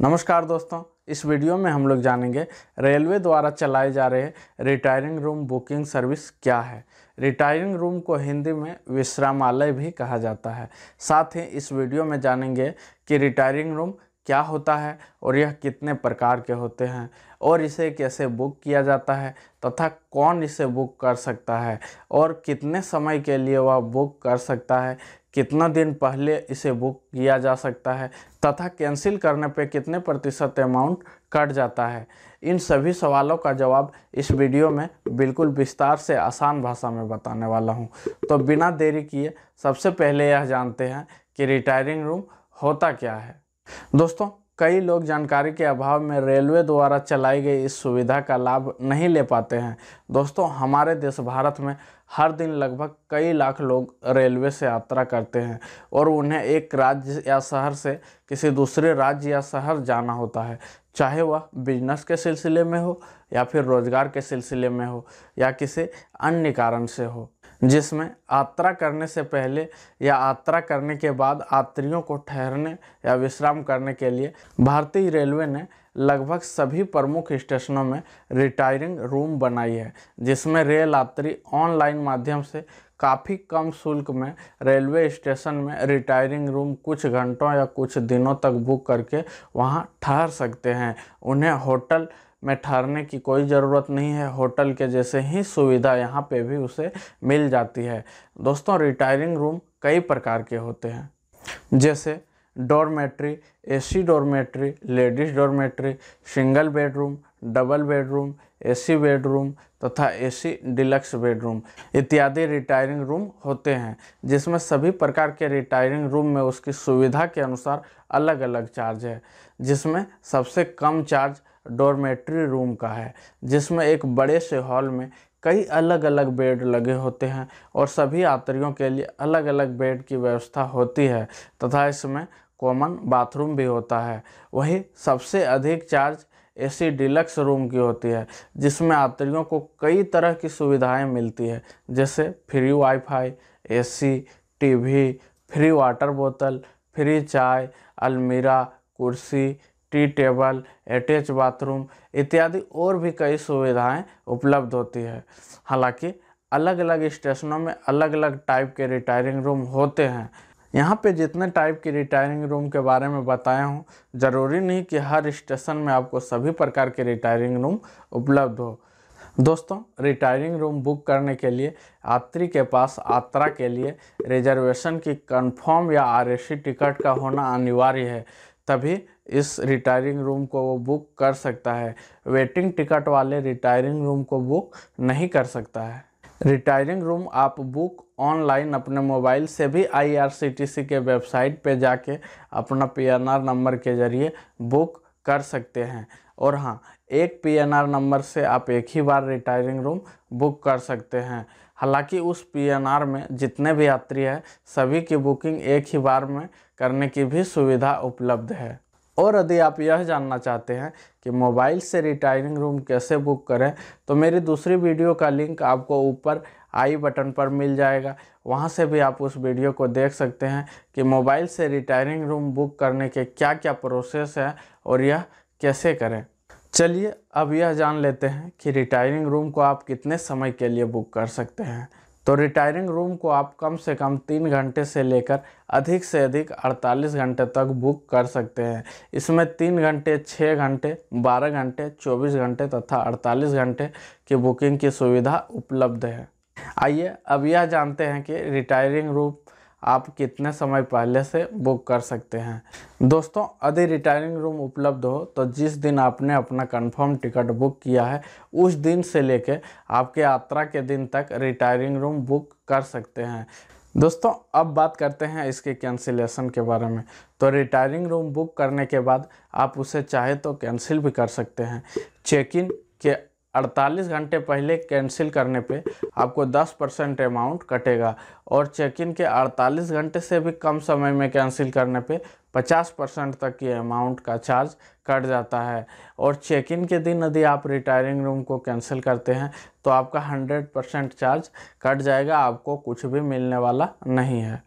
नमस्कार दोस्तों इस वीडियो में हम लोग जानेंगे रेलवे द्वारा चलाए जा रहे रिटायरिंग रूम बुकिंग सर्विस क्या है रिटायरिंग रूम को हिंदी में विश्रामालय भी कहा जाता है साथ ही इस वीडियो में जानेंगे कि रिटायरिंग रूम क्या होता है और यह कितने प्रकार के होते हैं और इसे कैसे बुक किया जाता है तथा कौन इसे बुक कर सकता है और कितने समय के लिए वह बुक कर सकता है कितना दिन पहले इसे बुक किया जा सकता है तथा कैंसिल करने पे कितने प्रतिशत अमाउंट कट जाता है इन सभी सवालों का जवाब इस वीडियो में बिल्कुल विस्तार से आसान भाषा में बताने वाला हूँ तो बिना देरी किए सबसे पहले यह जानते हैं कि रिटायरिंग रूम होता क्या है दोस्तों कई लोग जानकारी के अभाव में रेलवे द्वारा चलाई गई इस सुविधा का लाभ नहीं ले पाते हैं दोस्तों हमारे देश भारत में हर दिन लगभग कई लाख लोग रेलवे से यात्रा करते हैं और उन्हें एक राज्य या शहर से किसी दूसरे राज्य या शहर जाना होता है चाहे वह बिजनेस के सिलसिले में हो या फिर रोज़गार के सिलसिले में हो या किसी अन्य कारण से हो जिसमें यात्रा करने से पहले या यात्रा करने के बाद यात्रियों को ठहरने या विश्राम करने के लिए भारतीय रेलवे ने लगभग सभी प्रमुख स्टेशनों में रिटायरिंग रूम बनाई है जिसमें रेल यात्री ऑनलाइन माध्यम से काफ़ी कम शुल्क में रेलवे स्टेशन में रिटायरिंग रूम कुछ घंटों या कुछ दिनों तक बुक करके वहाँ ठहर सकते हैं उन्हें होटल में ठहरने की कोई ज़रूरत नहीं है होटल के जैसे ही सुविधा यहाँ पे भी उसे मिल जाती है दोस्तों रिटायरिंग रूम कई प्रकार के होते हैं जैसे A AC dormitory ladies dormitory single bedroom double bedroom AC bedroom तथा एसी डिलक्स बेडरूम इत्यादि रिटायरिंग रूम होते हैं जिसमें सभी प्रकार के रिटायरिंग रूम में उसकी सुविधा के अनुसार अलग अलग चार्ज है जिसमें सबसे कम चार्ज डोरमेट्री रूम का है जिसमें एक बड़े से हॉल में कई अलग अलग बेड लगे होते हैं और सभी यात्रियों के लिए अलग अलग बेड की व्यवस्था होती है तथा इसमें कॉमन बाथरूम भी होता है वही सबसे अधिक चार्ज एसी डिलक्स रूम की होती है जिसमें यात्रियों को कई तरह की सुविधाएं मिलती है जैसे free WiFi AC TV free water बोतल फ्री चाय अलमीरा कुर्सी टी टेबल अटैच बाथरूम इत्यादि और भी कई सुविधाएं उपलब्ध होती है हालांकि अलग अलग स्टेशनों में अलग अलग टाइप के रिटायरिंग रूम होते हैं यहाँ पे जितने टाइप के रिटायरिंग रूम के बारे में बताया हूँ ज़रूरी नहीं कि हर स्टेशन में आपको सभी प्रकार के रिटायरिंग रूम उपलब्ध हो दोस्तों रिटायरिंग रूम बुक करने के लिए यात्री के पास यात्रा के लिए रिजर्वेशन की कंफर्म या आर टिकट का होना अनिवार्य है तभी इस रिटायरिंग रूम को वो बुक कर सकता है वेटिंग टिकट वाले रिटायरिंग रूम को बुक नहीं कर सकता है रिटायरिंग रूम आप बुक ऑनलाइन अपने मोबाइल से भी आईआरसीटीसी के वेबसाइट पे जाके अपना पीएनआर नंबर के ज़रिए बुक कर सकते हैं और हाँ एक पीएनआर नंबर से आप एक ही बार रिटायरिंग रूम बुक कर सकते हैं हालांकि उस पीएनआर में जितने भी यात्री हैं सभी की बुकिंग एक ही बार में करने की भी सुविधा उपलब्ध है और यदि आप यह जानना चाहते हैं कि मोबाइल से रिटायरिंग रूम कैसे बुक करें तो मेरी दूसरी वीडियो का लिंक आपको ऊपर आई बटन पर मिल जाएगा वहाँ से भी आप उस वीडियो को देख सकते हैं कि मोबाइल से रिटायरिंग रूम बुक करने के क्या क्या प्रोसेस है और यह कैसे करें चलिए अब यह जान लेते हैं कि रिटायरिंग रूम को आप कितने समय के लिए बुक कर सकते हैं तो रिटायरिंग रूम को आप कम से कम तीन घंटे से लेकर अधिक से अधिक 48 घंटे तक बुक कर सकते हैं इसमें तीन घंटे छः घंटे बारह घंटे चौबीस घंटे तथा 48 घंटे की बुकिंग की सुविधा उपलब्ध है आइए अब यह जानते हैं कि रिटायरिंग रूम आप कितने समय पहले से बुक कर सकते हैं दोस्तों यदि रिटायरिंग रूम उपलब्ध हो तो जिस दिन आपने अपना कंफर्म टिकट बुक किया है उस दिन से लेके आपके यात्रा के दिन तक रिटायरिंग रूम बुक कर सकते हैं दोस्तों अब बात करते हैं इसके कैंसिलेशन के बारे में तो रिटायरिंग रूम बुक करने के बाद आप उसे चाहे तो कैंसिल भी कर सकते हैं चेक इन के 48 घंटे पहले कैंसिल करने पे आपको 10 परसेंट अमाउंट कटेगा और चेक इन के 48 घंटे से भी कम समय में कैंसिल करने पे 50 परसेंट तक की अमाउंट का चार्ज कट जाता है और चेक इन के दिन यदि आप रिटायरिंग रूम को कैंसिल करते हैं तो आपका 100 परसेंट चार्ज कट जाएगा आपको कुछ भी मिलने वाला नहीं है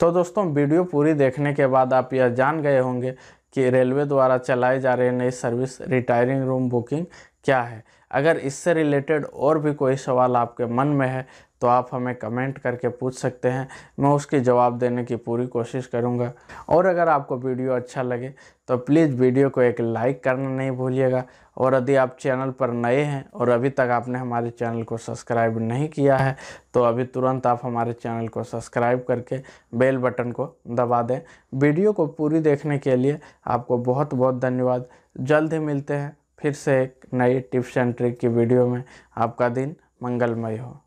तो दोस्तों वीडियो पूरी देखने के बाद आप यह जान गए होंगे कि रेलवे द्वारा चलाए जा रहे नई सर्विस रिटायरिंग रूम बुकिंग क्या है अगर इससे रिलेटेड और भी कोई सवाल आपके मन में है तो आप हमें कमेंट करके पूछ सकते हैं मैं उसके जवाब देने की पूरी कोशिश करूंगा और अगर आपको वीडियो अच्छा लगे तो प्लीज़ वीडियो को एक लाइक करना नहीं भूलिएगा और यदि आप चैनल पर नए हैं और अभी तक आपने हमारे चैनल को सब्सक्राइब नहीं किया है तो अभी तुरंत आप हमारे चैनल को सब्सक्राइब करके बेल बटन को दबा दें वीडियो को पूरी देखने के लिए आपको बहुत बहुत धन्यवाद जल्द ही मिलते हैं फिर से एक नई टिप्स एंड ट्रिक की वीडियो में आपका दिन मंगलमय हो